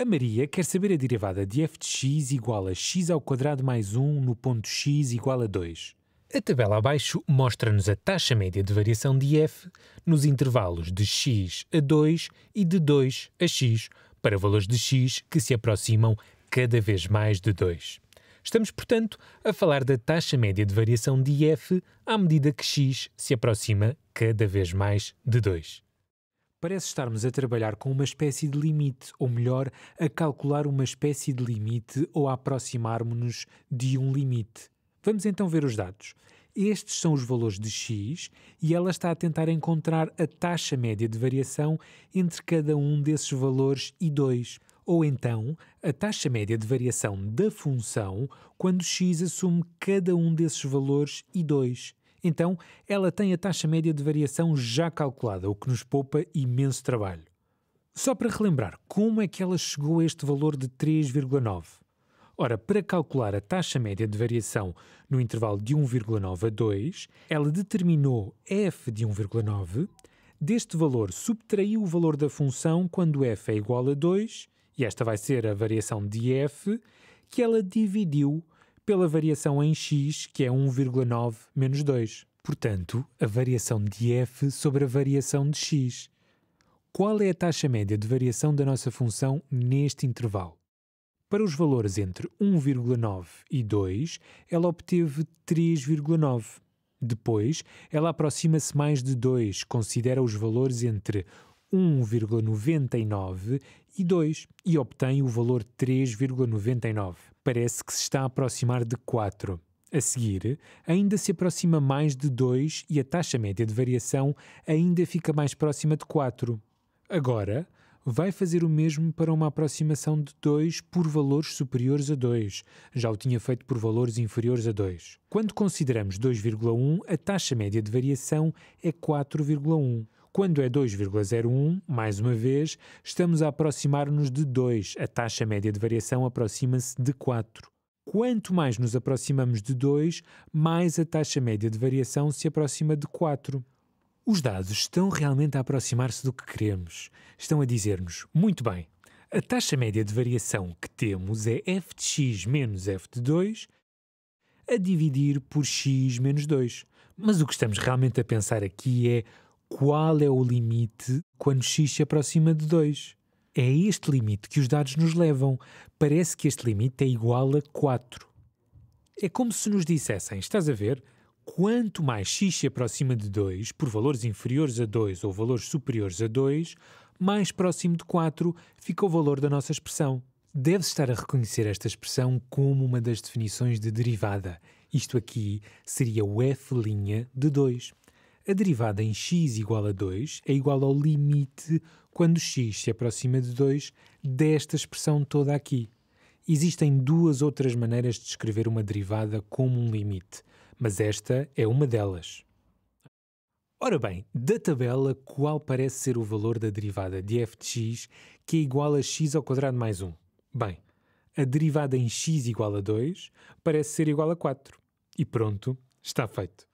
A Maria quer saber a derivada de f de x igual a x ao quadrado mais 1 no ponto x igual a 2. A tabela abaixo mostra-nos a taxa média de variação de f nos intervalos de x a 2 e de 2 a x, para valores de x que se aproximam cada vez mais de 2. Estamos, portanto, a falar da taxa média de variação de f à medida que x se aproxima cada vez mais de 2. Parece estarmos a trabalhar com uma espécie de limite, ou melhor, a calcular uma espécie de limite ou a aproximarmos-nos de um limite. Vamos então ver os dados. Estes são os valores de x e ela está a tentar encontrar a taxa média de variação entre cada um desses valores e 2, ou então a taxa média de variação da função quando x assume cada um desses valores e 2. Então, ela tem a taxa média de variação já calculada, o que nos poupa imenso trabalho. Só para relembrar, como é que ela chegou a este valor de 3,9? Ora, para calcular a taxa média de variação no intervalo de 1,9 a 2, ela determinou f de 1,9. Deste valor, subtraiu o valor da função quando f é igual a 2, e esta vai ser a variação de f, que ela dividiu pela variação em x, que é 1,9 menos 2. Portanto, a variação de f sobre a variação de x. Qual é a taxa média de variação da nossa função neste intervalo? Para os valores entre 1,9 e 2, ela obteve 3,9. Depois, ela aproxima-se mais de 2, considera os valores entre 1,99 e 2 e obtém o valor 3,99. Parece que se está a aproximar de 4. A seguir, ainda se aproxima mais de 2 e a taxa média de variação ainda fica mais próxima de 4. Agora, vai fazer o mesmo para uma aproximação de 2 por valores superiores a 2. Já o tinha feito por valores inferiores a 2. Quando consideramos 2,1, a taxa média de variação é 4,1. Quando é 2,01, mais uma vez, estamos a aproximar-nos de 2. A taxa média de variação aproxima-se de 4. Quanto mais nos aproximamos de 2, mais a taxa média de variação se aproxima de 4. Os dados estão realmente a aproximar-se do que queremos. Estão a dizer-nos, muito bem, a taxa média de variação que temos é f de x menos f de 2 a dividir por x menos 2. Mas o que estamos realmente a pensar aqui é qual é o limite quando x se aproxima de 2. É este limite que os dados nos levam. Parece que este limite é igual a 4. É como se nos dissessem, estás a ver, quanto mais x se aproxima de 2, por valores inferiores a 2 ou valores superiores a 2, mais próximo de 4 fica o valor da nossa expressão. Deve estar a reconhecer esta expressão como uma das definições de derivada. Isto aqui seria o f' de 2. A derivada em x igual a 2 é igual ao limite quando x se aproxima de 2 desta expressão toda aqui. Existem duas outras maneiras de escrever uma derivada como um limite, mas esta é uma delas. Ora bem, da tabela, qual parece ser o valor da derivada de f de x que é igual a x ao quadrado mais 1? Bem, a derivada em x igual a 2 parece ser igual a 4. E pronto, está feito.